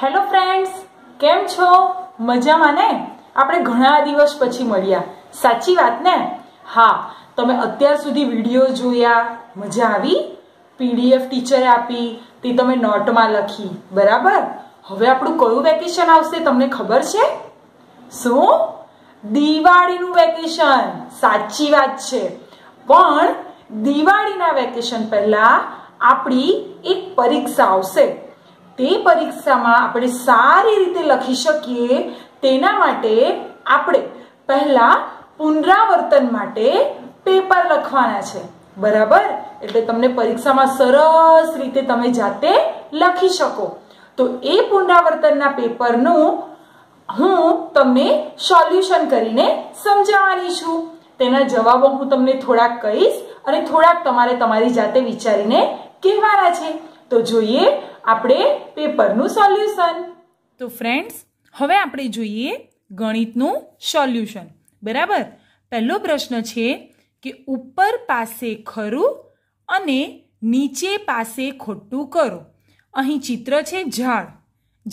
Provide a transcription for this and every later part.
hello friends કેમ છો મજામાં ને આપણે ઘણા દિવસ પછી મળ્યા સાચી વાત ને હા તમે અત્યાર સુધી વિડીયો જોયા મજા આવી પીડીએફ ટીચરે આપી તે તમે નોટમાં લખી બરાબર હવે આપણું કયું વેકેશન આવશે તમને ખબર છે શું દિવાળીનું વેકેશન સાચી વાત છે પણ દિવાળીના વેકેશન પહેલાં આપણી એક પરીક્ષા આવશે તે પરીક્ષામાં આપણે સારી રીતે લખી શકીએ તેના માટે આપણે પહેલાં પુનરાવર્તન માટે પેપર લખવાના છે બરાબર એટલે તમને પરીક્ષામાં સરસ રીતે તમે જાતે લખી શકો તો એ પુનરાવર્તનના પેપરનું હું તમને સોલ્યુશન કરીને સમજાવવાની છું તેના જવાબો હું તમને થોડાક કહીશ અને થોડાક તમારે તમારી જાતે વિચારીને કહેવાના છે તો જોઈએ આપણે પેપરનું સોલ્યુશન તો ફ્રેન્ડ્સ હવે આપણે જોઈએ ગણિતનું સોલ્યુશન બરાબર પહેલો પ્રશ્ન છે કે ઉપર પાસે ખરું અને નીચે પાસે ખોટું કરો અહીં ચિત્ર છે ઝાડ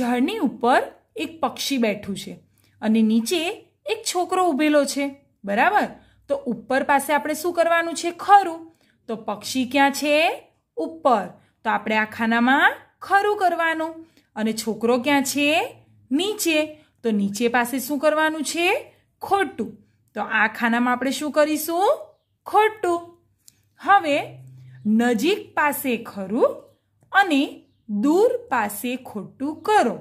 ઝાડની ઉપર એક પક્ષી બેઠું છે અને નીચે એક છોકરો ઊભેલો છે બરાબર તો ઉપર પાસે આપણે શું કરવાનું છે ખરું તો પક્ષી ક્યાં છે ઉપર તો આપણે આ ખાનામાં ખરું કરવાનું અને છોકરો ક્યાં છે નીચે તો નીચે પાસે શું કરવાનું છે ખોટું તો આ ખાનામાં આપણે શું કરીશું ખોટું હવે નજીક પાસે ખરું અને દૂર પાસે ખોટું કરો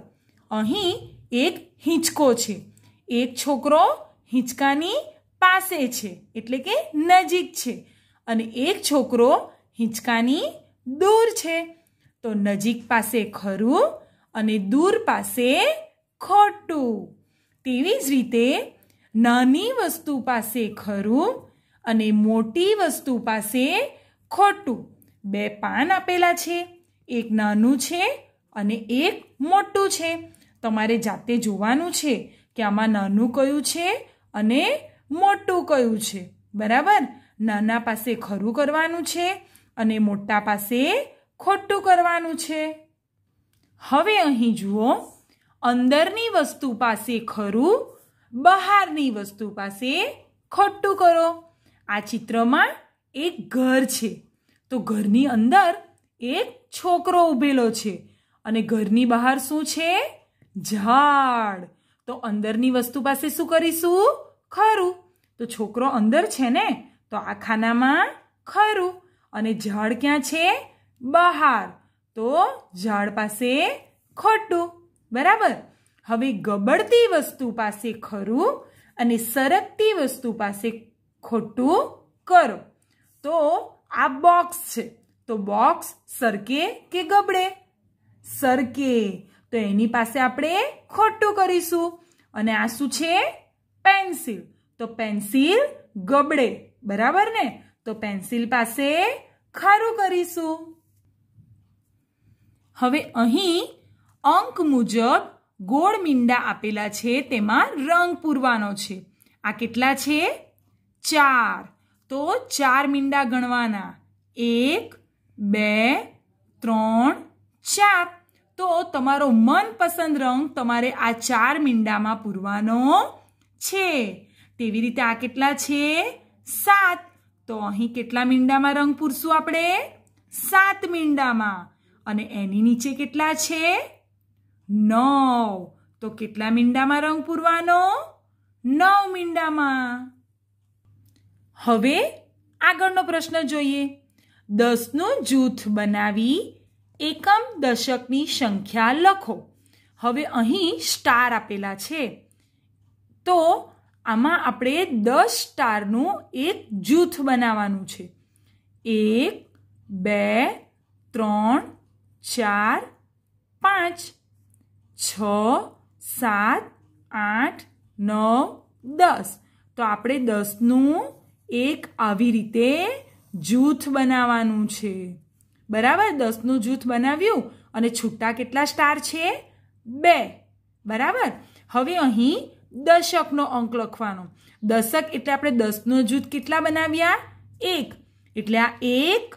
અહીં એક હિંચકો છે એક છોકરો હિંચકાની પાસે છે એટલે કે નજીક છે અને એક છોકરો હિંચકાની દૂર છે તો નજીક પાસે ખરું અને દૂર પાસે ખોટું તેવી જ રીતે નાની વસ્તુ પાસે ખરું અને મોટી વસ્તુ પાસે ખોટું બે પાન આપેલા છે એક નાનું છે અને એક મોટું છે તમારે જાતે જોવાનું છે કે આમાં નાનું કયું છે અને મોટું કયું છે બરાબર નાના પાસે ખરું કરવાનું છે અને મોટા પાસે ખોટું કરવાનું છે હવે અહીં જુઓ અંદરની વસ્તુ પાસે ખરું બહારની વસ્તુ પાસે ખોટું કરો આ ચિત્રમાં એક ઘર છે તો ઘરની અંદર એક છોકરો ઊભેલો છે અને ઘરની બહાર શું છે ઝાડ તો અંદરની વસ્તુ પાસે શું કરીશું ખરું તો છોકરો અંદર છે ને તો આ ખાનામાં ખરું અને ઝાડ ક્યાં છે બહાર તો ઝાડ પાસે ખોટું બરાબર હવે ગબડતી વસ્તુ પાસે ખરું અને સરકતી વસ્તુ પાસે ખોટું કરો તો આ બોક્સ છે તો બોક્સ સરકે કે ગબડે સરકે તો એની પાસે આપણે ખોટું કરીશું અને આ શું છે પેન્સિલ તો પેન્સિલ ગબડે બરાબર ને તો પેન્સિલ પાસે ખારું કરીશું હવે અહીં અંક મુજબ ગોળ મીંડા આપેલા છે તેમાં રંગ પૂરવાનો છે આ કેટલા છે ચાર તો ચાર મીંડા ગણવાના એક બે ત્રણ ચાર તો તમારો મનપસંદ રંગ તમારે આ ચાર મીંડામાં પૂરવાનો છે તેવી રીતે આ કેટલા છે સાત તો અહીં કેટલા મીંડામાં રંગ પૂરશું આપણે સાત મીંડામાં અને એની નીચે કેટલા છે નવ તો કેટલા મીંડામાં રંગ પૂરવાનો નવ મીંડામાં હવે આગળનો પ્રશ્ન જોઈએ દસનું જૂથ બનાવી એકમ દશકની સંખ્યા લખો હવે અહીં સ્ટાર આપેલા છે તો આમાં આપણે દસ સ્ટારનું એક જૂથ બનાવવાનું છે એક બે ત્રણ ચાર પાંચ છ સાત આઠ નવ દસ તો આપણે દસનું એક આવી રીતે જૂથ બનાવવાનું છે બરાબર દસનું જૂથ બનાવ્યું અને છૂટા કેટલા સ્ટાર છે બે બરાબર હવે અહીં દશકનો અંક લખવાનો દશક એટલે આપણે દસનું જૂથ કેટલા બનાવ્યા એક એટલે આ એક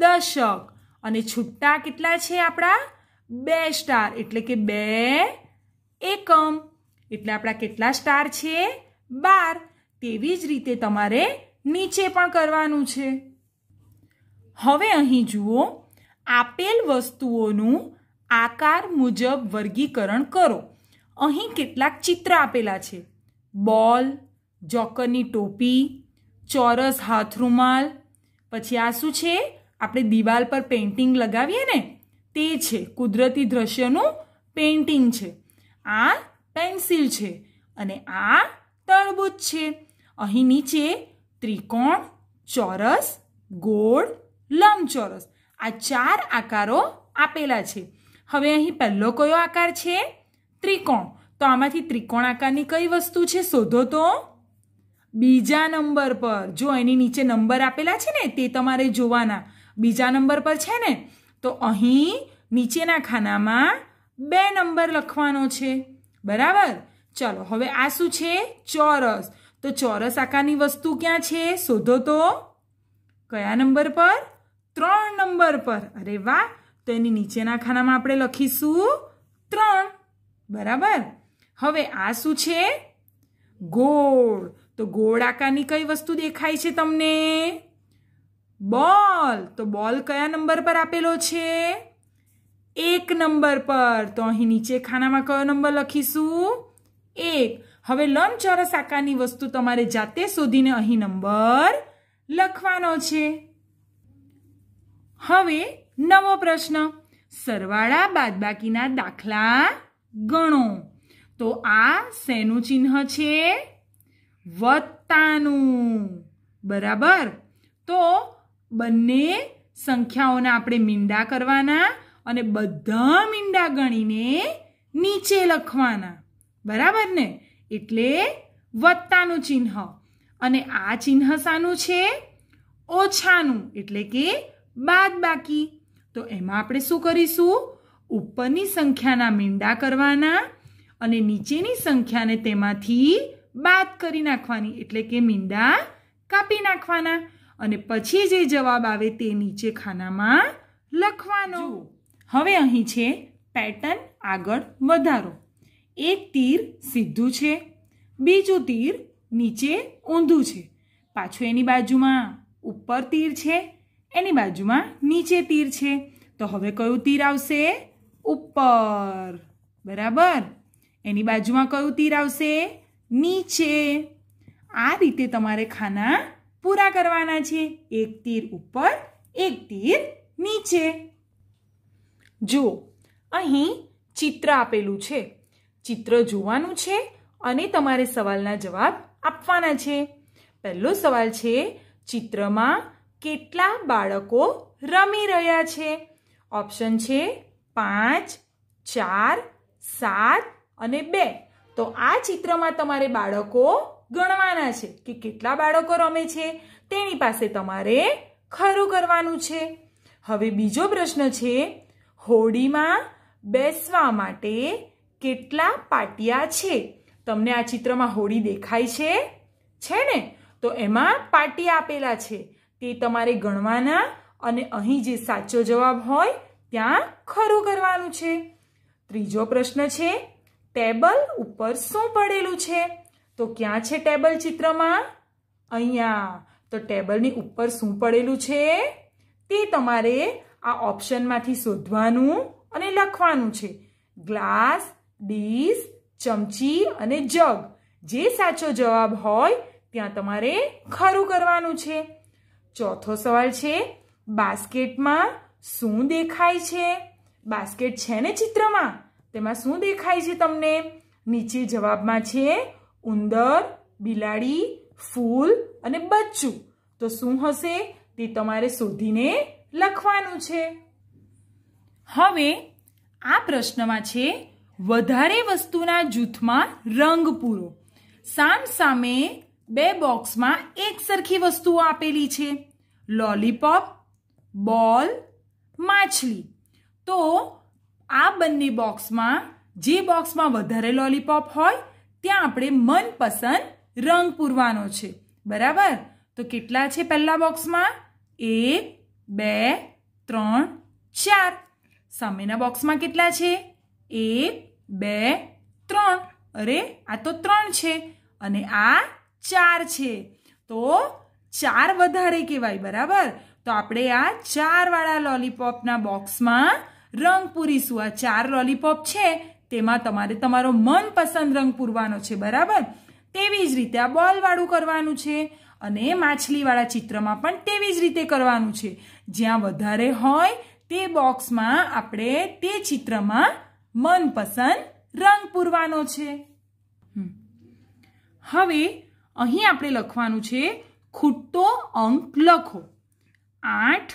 દશક અને છૂટા કેટલા છે આપણા બે સ્ટાર એટલે કે બે એકમ એટલે આપણા કેટલા સ્ટાર છે બાર તેવી જ રીતે તમારે નીચે પણ કરવાનું છે હવે અહીં જુઓ આપેલ વસ્તુઓનું આકાર મુજબ વર્ગીકરણ કરો અહીં કેટલાક ચિત્ર આપેલા છે બોલ જોકરની ટોપી ચોરસ હાથરૂમાલ પછી આ શું છે આપણે દિવાલ પર પેઇન્ટિંગ લગાવીએ ને તે છે કુદરતી દ્રશ્યનું પેઇન્ટિંગ છે આ પેન્સિલ છે અને આ તરબૂચ છે અહીં નીચે ત્રિકોણ ચોરસ ગોળ લંબચોરસ આ ચાર આકારો આપેલા છે હવે અહીં પહેલો કયો આકાર છે ત્રિકોણ તો આમાંથી ત્રિકોણ આકારની કઈ વસ્તુ છે શોધો તો બીજા નંબર પર જો એની નીચે નંબર આપેલા છે ને તે તમારે જોવાના બીજા નંબર પર છે ને તો અહીં નીચેના ખાનામાં બે નંબર લખવાનો છે બરાબર ચલો હવે આ શું છે ચોરસ તો ચોરસ આકારની વસ્તુ ક્યાં છે શોધો તો કયા નંબર પર ત્રણ નંબર પર અરે વાહ તો એની નીચેના ખાનામાં આપણે લખીશું ત્રણ બરાબર હવે આ શું છે ગોળ તો ગોળ આકારની કઈ વસ્તુ દેખાય છે તમને બોલ તો બોલ કયા નંબર પર આપેલો છે એક નંબર પર તો અહીં નીચે ખાનામાં કયો નંબર લખીશું એક હવે લંબચોરસ આકારની વસ્તુ તમારે જાતે શોધીને અહીં નંબર લખવાનો છે હવે નવો પ્રશ્ન સરવાળા બાદબાકીના દાખલા ગણો તો આ શેનું ચિહ્ન છે વત્તાનું બરાબર તો બંને સંખ્યાઓના આપણે મીંડા કરવાના અને બધા મીંડા ગણીને નીચે લખવાના બરાબર ને એટલે વત્તાનું ચિહ્ન અને આ ચિહ્ન શાનું છે ઓછાનું એટલે કે બાદ બાકી તો એમાં આપણે શું કરીશું ઉપરની સંખ્યાના મીંડા કરવાના અને નીચેની સંખ્યાને તેમાંથી બાદ કરી નાખવાની એટલે કે મીંડા કાપી નાખવાના અને પછી જે જવાબ આવે તે નીચે ખાનામાં લખવાનો હવે અહીં છે પેટર્ન આગળ વધારો એક તીર સીધું છે બીજું તીર નીચે ઊંધું છે પાછું એની બાજુમાં ઉપર તીર છે એની બાજુમાં નીચે તીર છે તો હવે કયું તીર આવશે ઉપર બરાબર એની બાજુમાં કયું તીર આવશે નીચે આ રીતે તમારે ખાના પૂરા કરવાના છે એક તીર ઉપર એક તીર નીચે જો અહીં ચિત્ર આપેલું છે ચિત્ર જોવાનું છે અને તમારે સવાલના જવાબ આપવાના છે પહેલો સવાલ છે ચિત્રમાં કેટલા બાળકો રમી રહ્યા છે ઓપ્શન છે પાંચ ચાર સાત અને બે તો આ ચિત્રમાં તમારે બાળકો ગણવાના છે કે કેટલા બાળકો રમે છે તેની પાસે તમારે ખરું કરવાનું છે હવે બીજો પ્રશ્ન છે હોડીમાં બેસવા માટે કેટલા પાટિયા છે તમને આ ચિત્રમાં હોડી દેખાય છે છે ને તો એમાં પાટિયા આપેલા છે તે તમારે ગણવાના અને અહીં જે સાચો જવાબ હોય ત્યાં ખરું કરવાનું છે ત્રીજો પ્રશ્ન છે ટેબલ ઉપર શું પડેલું છે તો ક્યાં છે ટેબલ ચિત્રમાં અહીંયા તો ટેબલની ઉપર શું પડેલું છે તે તમારે આ ઓપ્શનમાંથી શોધવાનું અને લખવાનું છે ગ્લાસ ડીશ ચમચી અને જગ જે સાચો જવાબ હોય ત્યાં તમારે ખરું કરવાનું છે ચોથો સવાલ છે બાસ્કેટમાં શું દેખાય છે બાસ્કેટ છે ને ચિત્રમાં તેમાં શું દેખાય છે તમને નીચે જવાબમાં છે ઉંદર બિલાડી ફૂલ અને બચ્ચું તો શું હશે તે તમારે શોધીને લખવાનું છે હવે આ પ્રશ્નમાં છે વધારે વસ્તુના જૂથમાં રંગ પૂરો સામ સામે બે બોક્સમાં એક સરખી વસ્તુઓ આપેલી છે લોલીપોપ બોલ માછલી તો આ બંને બોક્સમાં જે બોક્સમાં વધારે લોલીપોપ હોય ત્યાં આપણે મનપસંદ રંગ પૂરવાનો છે બરાબર તો કેટલા છે પહેલાં બોક્સમાં એક બે ત્રણ ચાર સામેના બોક્સમાં કેટલા છે એક બે ત્રણ અરે આ તો ત્રણ છે અને આ ચાર છે તો ચાર વધારે કહેવાય બરાબર તો આપણે આ ચારવાળા લોલીપોપના બોક્સમાં રંગ પૂરીશું આ ચાર લોલીપોપ છે તેમાં તમારે તમારો મનપસંદ રંગ પૂરવાનો છે બરાબર તેવી જ રીતે આ બોલવાળું કરવાનું છે અને માછલીવાળા ચિત્રમાં પણ તેવી જ રીતે કરવાનું છે જ્યાં વધારે હોય તે બોક્સમાં આપણે તે ચિત્રમાં મનપસંદ રંગ પૂરવાનો છે હવે અહીં આપણે લખવાનું છે ખૂટતો અંક લખો આઠ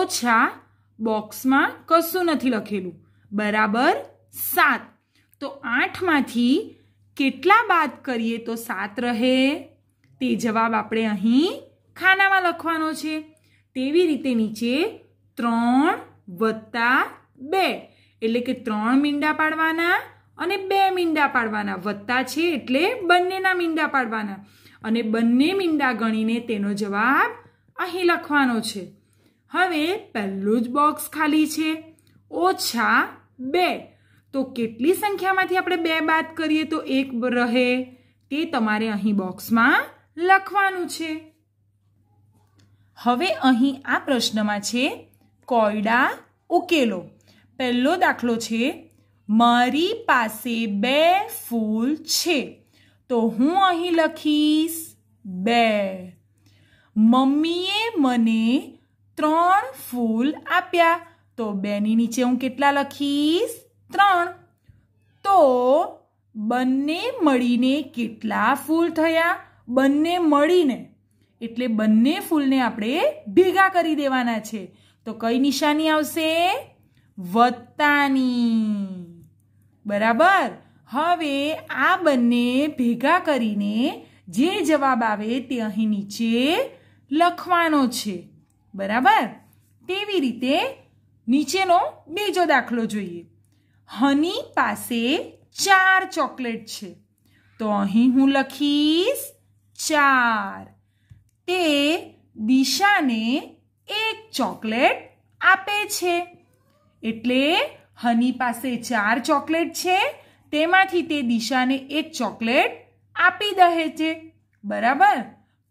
ઓછા બોક્સમાં કશું નથી લખેલું બરાબર સાત તો આઠમાંથી કેટલા બાદ કરીએ તો સાત રહે તે જવાબ આપણે અહીં ખાનામાં લખવાનો છે તેવી રીતે નીચે ત્રણ વત્તા બે એટલે કે ત્રણ મીંડા પાડવાના અને બે મીંડા પાડવાના વત્તા છે એટલે બંનેના મીંડા પાડવાના અને બંને મીંડા ગણીને તેનો જવાબ અહીં લખવાનો છે હવે પહેલું જ બોક્સ ખાલી છે ઓછા બે તો કેટલી સંખ્યામાંથી આપણે બે બાદ કરીએ તો એક રહે તે તમારે અહીં બોક્સમાં લખવાનું છે હવે અહીં આ પ્રશ્નમાં છે કોયડા ઉકેલો પહેલો દાખલો છે મારી પાસે બે ફૂલ છે તો હું અહીં લખીશ બે મમ્મીએ મને ત્રણ ફૂલ આપ્યા તો બેની નીચે હું કેટલા લખીશ ત્રણ તો બંને મળીને કેટલા ફૂલ થયા બંને મળીને એટલે બંને ફૂલને આપણે ભેગા કરી દેવાના છે તો કઈ નિશાની આવશે વત્તાની બરાબર હવે આ બંને ભેગા કરીને જે જવાબ આવે તે અહીં નીચે લખવાનો છે બરાબર તેવી રીતે નીચેનો બીજો દાખલો જોઈએ હની પાસે ચાર ચોકલેટ છે તો અહીં હું લખીશ ચાર તે દિશાને એક ચોકલેટ આપે છે એટલે હની પાસે ચાર ચોકલેટ છે તેમાંથી તે દિશાને એક ચોકલેટ આપી દહે છે બરાબર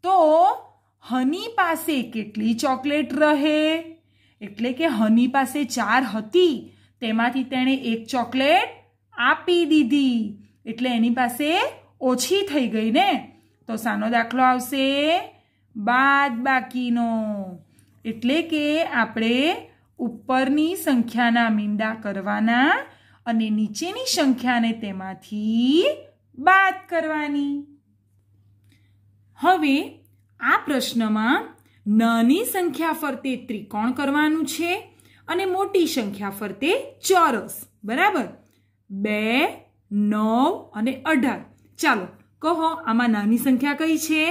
તો હની પાસે કેટલી ચોકલેટ રહે એટલે કે હની પાસે ચાર હતી તેમાંથી તેણે એક ચોકલેટ આપી દીધી એટલે એની પાસે ઓછી થઈ ગઈ ને તો સાનો દાખલો આવશે બાદ બાકીનો એટલે કે આપણે ઉપરની સંખ્યાના મીંડા કરવાના અને નીચેની સંખ્યાને તેમાંથી બાદ કરવાની હવે આ પ્રશ્નમાં નાની સંખ્યા ફરતે ત્રિકોણ કરવાનું છે અને મોટી સંખ્યા ફરતે ચોરસ બરાબર બે નવ અને અઢાર ચાલો કહો આમાં નાની સંખ્યા કઈ છે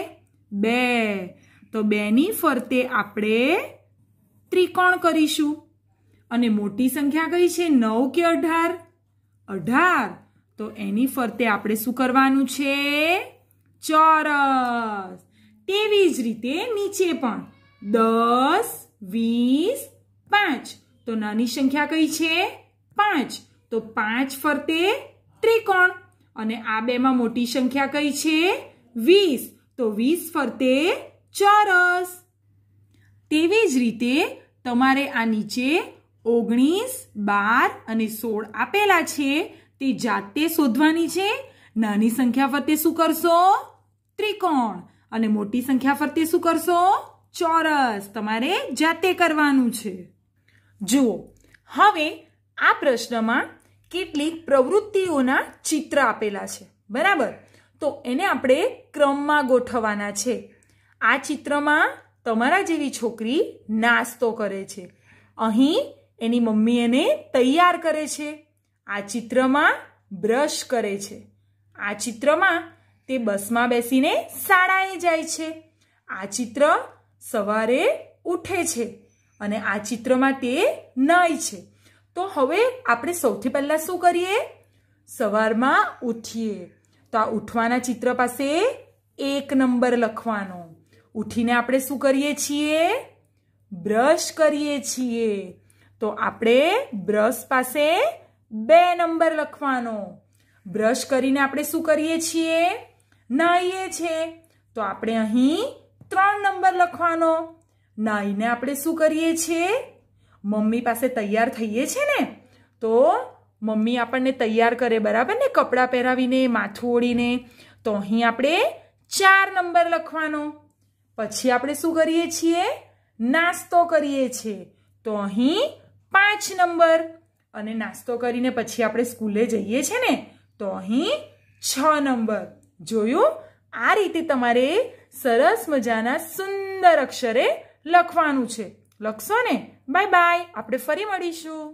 બે તો બેની ફરતે આપણે ત્રિકોણ કરીશું અને મોટી સંખ્યા કઈ છે નવ કે અઢાર અઢાર તો એની ફરતે આપણે શું કરવાનું છે ચોરસ તેવી જ રીતે નીચે પણ દસ વીસ પાંચ તો નાની સંખ્યા કઈ છે પાંચ તો પાંચ ફરતે ત્રિકોણ અને આ બેમાં મોટી સંખ્યા કઈ છે વીસ તો વીસ ફરતે ચોરસ તેવી જ રીતે તમારે આ નીચે ઓગણીસ બાર અને સોળ આપેલા છે તે જાતે શોધવાની છે નાની સંખ્યા ફરતે શું કરશો ત્રિકોણ અને મોટી સંખ્યા ફરતે શું કરશો ચોરસ તમારે જાતે કરવાનું છે જુઓ હવે આ પ્રશ્નમાં કેટલીક પ્રવૃત્તિઓના ચિત્ર આપેલા છે બરાબર તો એને આપણે ક્રમમાં ગોઠવવાના છે આ ચિત્રમાં તમારા જેવી છોકરી નાસ્તો કરે છે અહીં એની મમ્મી એને તૈયાર કરે છે આ ચિત્રમાં બ્રશ કરે છે આ ચિત્રમાં તે બસમાં બેસીને શાળાએ જાય છે આ ચિત્ર સવારે ઉઠે છે અને આ ચિત્રમાં તે નાય છે તો હવે આપણે સૌથી પહેલાં શું કરીએ સવારમાં ઉઠીએ તો આ ઉઠવાના ચિત્ર પાસે એક નંબર લખવાનો ઉઠીને આપણે શું કરીએ છીએ બ્રશ કરીએ છીએ તો આપણે બ્રશ પાસે બે નંબર લખવાનો બ્રશ કરીને આપણે શું કરીએ છીએ નાહીએ છીએ તો આપણે અહીં ત્રણ નંબર લખવાનો નાઈને આપણે શું કરીએ છીએ મમ્મી પાસે તૈયાર થઈએ છીએ ને તો મમ્મી આપણને તૈયાર કરે બરાબર ને કપડાં પહેરાવીને માથું ઓળીને તો અહીં આપણે ચાર નંબર લખવાનો પછી આપણે શું કરીએ છીએ નાસ્તો કરીએ છીએ તો અહીં પાંચ નંબર અને નાસ્તો કરીને પછી આપણે સ્કૂલે જઈએ છીએ ને તો અહીં છ નંબર જોયું આ રીતે તમારે સરસ મજાના સુંદર અક્ષરે લખવાનું છે લખશો ને બાય બાય આપણે ફરી મળીશું